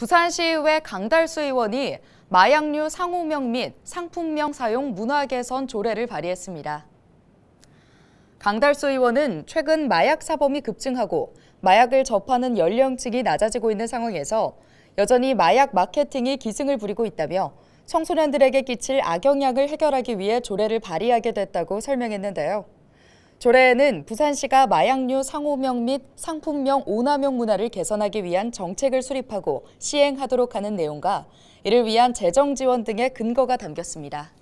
부산시의회 강달수 의원이 마약류 상호명 및 상품명 사용 문화개선 조례를 발의했습니다. 강달수 의원은 최근 마약 사범이 급증하고 마약을 접하는 연령층이 낮아지고 있는 상황에서 여전히 마약 마케팅이 기승을 부리고 있다며 청소년들에게 끼칠 악영향을 해결하기 위해 조례를 발의하게 됐다고 설명했는데요. 조례에는 부산시가 마약류 상호명 및 상품명 오남용 문화를 개선하기 위한 정책을 수립하고 시행하도록 하는 내용과 이를 위한 재정 지원 등의 근거가 담겼습니다.